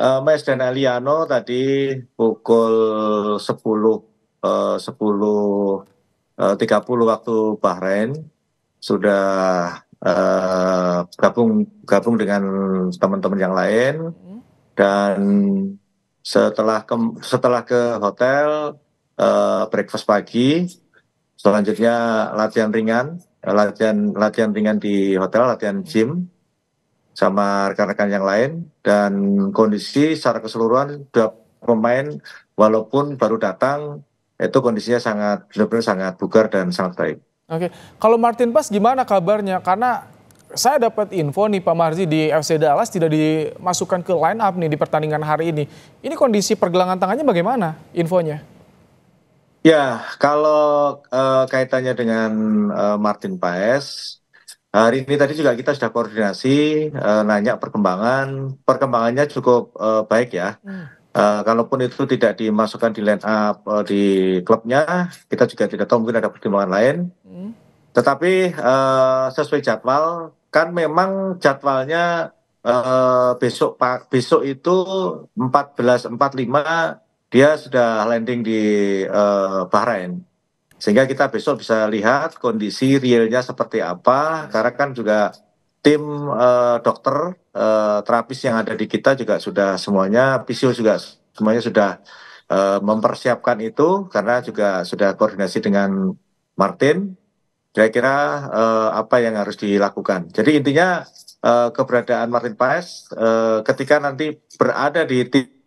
Eh, Mas dan Aliano tadi pukul 10 10 30 waktu Bahrain sudah uh, gabung gabung dengan teman-teman yang lain hmm. dan setelah ke setelah ke hotel uh, breakfast pagi selanjutnya latihan ringan latihan latihan ringan di hotel latihan gym sama rekan-rekan yang lain dan kondisi secara keseluruhan dua pemain walaupun baru datang itu kondisinya sangat benar-benar sangat bugar dan sangat baik. Oke, kalau Martin Pas gimana kabarnya? Karena saya dapat info nih Pak Marzi di FC Dallas tidak dimasukkan ke line up nih di pertandingan hari ini. Ini kondisi pergelangan tangannya bagaimana infonya? Ya, kalau uh, kaitannya dengan uh, Martin Paes, Hari ini tadi juga kita sudah koordinasi, uh, nanya perkembangan, perkembangannya cukup uh, baik ya. Uh, kalaupun itu tidak dimasukkan di line up uh, di klubnya, kita juga tidak tahu mungkin ada pertimbangan lain. Hmm. Tetapi uh, sesuai jadwal, kan memang jadwalnya uh, besok pak besok itu 14.45 dia sudah landing di uh, Bahrain sehingga kita besok bisa lihat kondisi realnya seperti apa karena kan juga tim uh, dokter uh, terapis yang ada di kita juga sudah semuanya fisio juga semuanya sudah uh, mempersiapkan itu karena juga sudah koordinasi dengan Martin kira-kira uh, apa yang harus dilakukan. Jadi intinya uh, keberadaan Martin Paes uh, ketika nanti berada di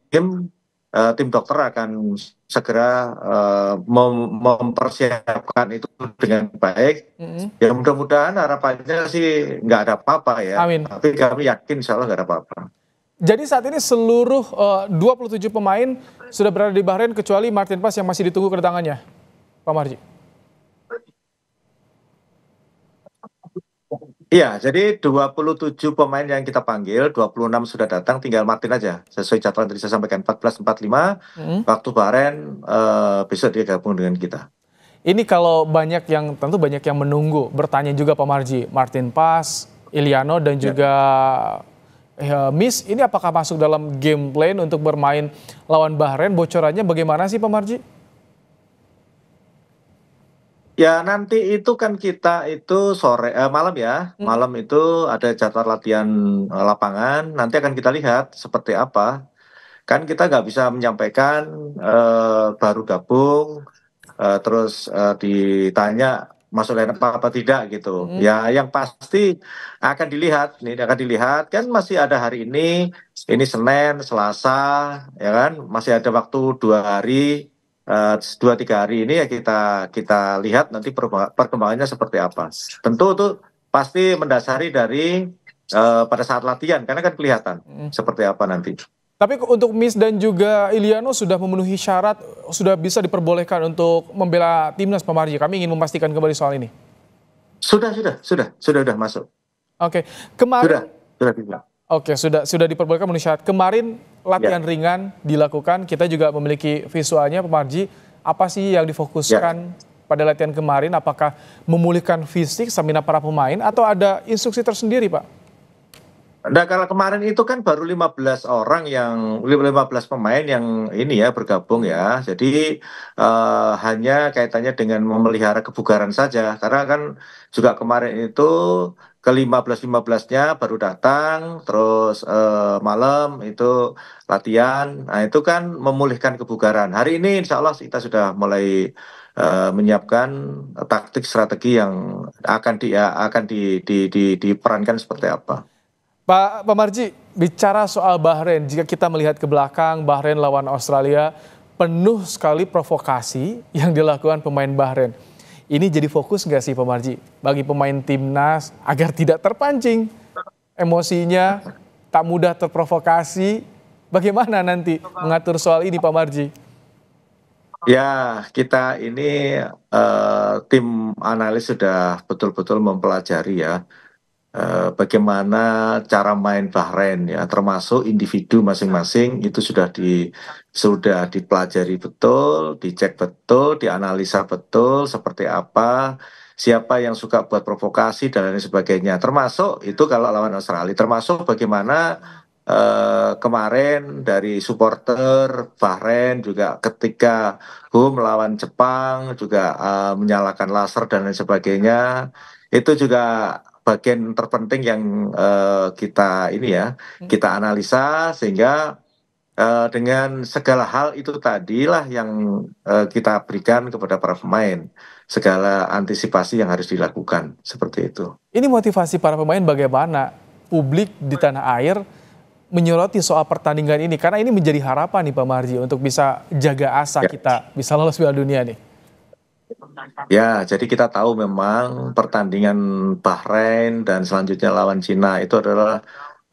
tim Eh, tim dokter akan segera uh, mem mempersiapkan itu dengan baik. Mm-hmm. Ya mudah-mudahan harapannya sih nggak ada apa-apa ya. Amin. Tapi kami yakin insya Allah nggak ada apa-apa. Jadi saat ini seluruh eh, uh, 27 pemain sudah berada di Bahrain kecuali Martin Pas yang masih ditunggu kedatangannya, Pak Marji. Iya, jadi 27 pemain yang kita panggil, 26 sudah datang, tinggal Martin aja. Sesuai catatan yang tadi saya sampaikan, 14.45, hmm. waktu Baren, uh, eh, bisa dia gabung dengan kita. Ini kalau banyak yang, tentu banyak yang menunggu, bertanya juga Pak Marji, Martin Pas, Iliano, dan ya. juga ya. uh, Miss, ini apakah masuk dalam game plan untuk bermain lawan Bahrain? Bocorannya bagaimana sih Pak Marji? Ya nanti itu kan kita itu sore eh, malam ya hmm. malam itu ada jadwal latihan eh, lapangan nanti akan kita lihat seperti apa kan kita nggak bisa menyampaikan eh, baru gabung eh, terus eh, ditanya masuk lain apa apa tidak gitu hmm. ya yang pasti akan dilihat ini akan dilihat kan masih ada hari ini ini Senin Selasa ya kan masih ada waktu dua hari Eh, dua tiga hari ini ya kita kita lihat nanti perkembangannya seperti apa. Tentu itu pasti mendasari dari uh, pada saat latihan karena kan kelihatan hmm. seperti apa nanti. Tapi untuk Miss dan juga Iliano sudah memenuhi syarat sudah bisa diperbolehkan untuk membela timnas Pak Kami ingin memastikan kembali soal ini. Sudah sudah sudah sudah sudah masuk. Oke okay. kemarin. Sudah sudah Oke okay, sudah sudah diperbolehkan memenuhi syarat. Kemarin latihan ya. ringan dilakukan. Kita juga memiliki visualnya, Pak Marji. Apa sih yang difokuskan ya. pada latihan kemarin? Apakah memulihkan fisik stamina para pemain atau ada instruksi tersendiri, Pak? Nah kalau kemarin itu kan baru 15 orang yang 15 pemain yang ini ya bergabung ya. Jadi uh, hanya kaitannya dengan memelihara kebugaran saja karena kan juga kemarin itu ke 15 15-nya baru datang terus uh, malam itu latihan. Nah itu kan memulihkan kebugaran. Hari ini insya Allah kita sudah mulai uh, menyiapkan taktik strategi yang akan di akan di, di, di, diperankan seperti apa. Pak Pamarji, bicara soal Bahrain, jika kita melihat ke belakang Bahrain lawan Australia penuh sekali provokasi yang dilakukan pemain Bahrain. Ini jadi fokus nggak sih Pamarji bagi pemain timnas agar tidak terpancing emosinya, tak mudah terprovokasi. Bagaimana nanti mengatur soal ini Pak Marji? Ya, kita ini uh, tim analis sudah betul-betul mempelajari ya Eh, bagaimana cara main Bahrain ya termasuk individu masing-masing itu sudah di sudah dipelajari betul, dicek betul, dianalisa betul seperti apa, siapa yang suka buat provokasi dan lain sebagainya. Termasuk itu kalau lawan Australia, termasuk bagaimana Uh, kemarin dari supporter Bahrain juga ketika home melawan Jepang juga uh, menyalakan laser dan lain sebagainya itu juga bagian terpenting yang uh, kita ini ya hmm. kita analisa sehingga uh, dengan segala hal itu tadilah yang uh, kita berikan kepada para pemain segala antisipasi yang harus dilakukan seperti itu. Ini motivasi para pemain bagaimana publik di tanah air menyoroti soal pertandingan ini karena ini menjadi harapan nih Pak Marji untuk bisa jaga asa ya. kita bisa lolos Piala Dunia nih. Ya, jadi kita tahu memang pertandingan Bahrain dan selanjutnya lawan Cina itu adalah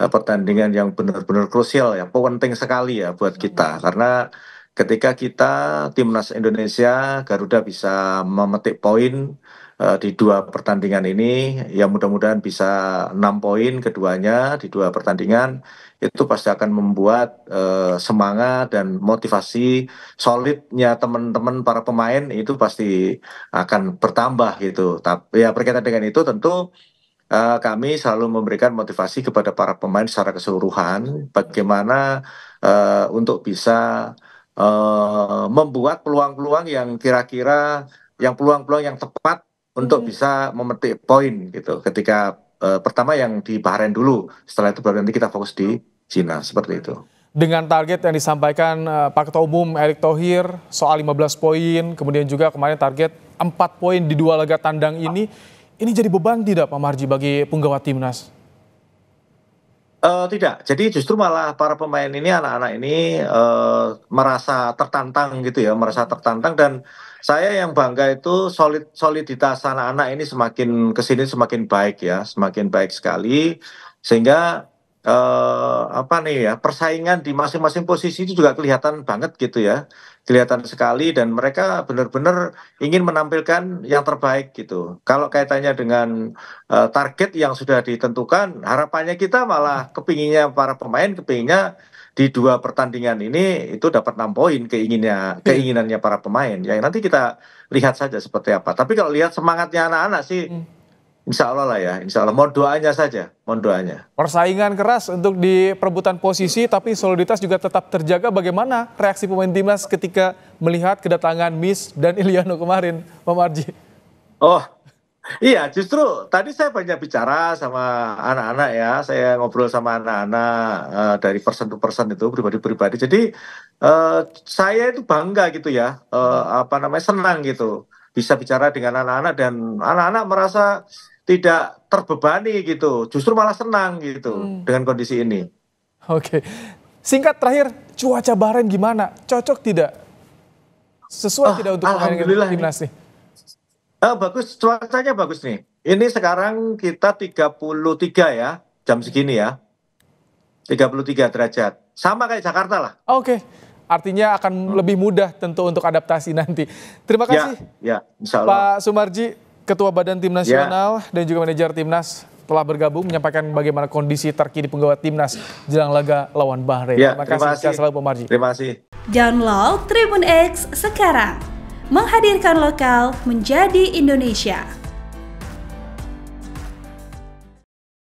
eh, pertandingan yang benar-benar krusial ya, penting sekali ya buat kita karena ketika kita timnas Indonesia Garuda bisa memetik poin Eh, di dua pertandingan ini ya mudah-mudahan bisa enam poin keduanya di dua pertandingan itu pasti akan membuat uh, semangat dan motivasi solidnya teman-teman para pemain itu pasti akan bertambah gitu. Tapi ya berkaitan dengan itu tentu uh, kami selalu memberikan motivasi kepada para pemain secara keseluruhan bagaimana uh, untuk bisa uh, membuat peluang-peluang yang kira-kira yang peluang-peluang yang tepat untuk hmm. bisa memetik poin gitu ketika eh, pertama yang di Bahrain dulu, setelah itu baru nanti kita fokus di Cina seperti itu. Dengan target yang disampaikan eh, Pak Ketua Umum Erick Thohir soal 15 poin, kemudian juga kemarin target 4 poin di dua laga tandang ini, ini jadi beban tidak Pak Marji bagi penggawa timnas? Uh, tidak, jadi justru malah para pemain ini, anak-anak ini, uh, merasa tertantang gitu ya, merasa tertantang dan saya yang bangga itu solid soliditas anak-anak ini semakin kesini semakin baik ya, semakin baik sekali sehingga, uh, apa nih ya, persaingan di masing-masing posisi itu juga kelihatan banget gitu ya kelihatan sekali dan mereka benar-benar ingin menampilkan yang terbaik gitu. Kalau kaitannya dengan uh, target yang sudah ditentukan, harapannya kita malah kepinginnya para pemain kepinginnya di dua pertandingan ini itu dapat 6 poin keinginannya iya. keinginannya para pemain. Yang nanti kita lihat saja seperti apa. Tapi kalau lihat semangatnya anak-anak sih hmm. Insya Allah lah ya, insya Allah. Mohon doanya saja, mohon doanya. Persaingan keras untuk di perebutan posisi, tapi soliditas juga tetap terjaga. Bagaimana reaksi pemain timnas ketika melihat kedatangan Miss dan Iliano kemarin, Pak Marji? Oh, iya justru tadi saya banyak bicara sama anak-anak ya. Saya ngobrol sama anak-anak uh, dari persen to persen itu, pribadi-pribadi. Jadi uh, saya itu bangga gitu ya, uh, apa namanya, senang gitu bisa bicara dengan anak-anak dan anak-anak merasa tidak terbebani gitu, justru malah senang gitu hmm. dengan kondisi ini. Oke, singkat terakhir cuaca Bahrain gimana? Cocok tidak? Sesuai oh, tidak untuk alhamdulillah timnas nih? Oh, bagus, cuacanya bagus nih. Ini sekarang kita 33 ya, jam segini ya. 33 derajat. Sama kayak Jakarta lah. Oke. Okay. Artinya akan hmm. lebih mudah tentu untuk adaptasi nanti. Terima ya, kasih. Ya, ya insya Allah. Pak Sumarji, Ketua Badan Tim ya. Nasional ya. dan juga manajer Timnas telah bergabung menyampaikan bagaimana kondisi terkini penggawa timnas jelang laga lawan Bahrain. Ya, terima, terima kasih, kasih. selalu Pak Marji. Terima kasih. Download Tribun X sekarang. Menghadirkan lokal menjadi Indonesia.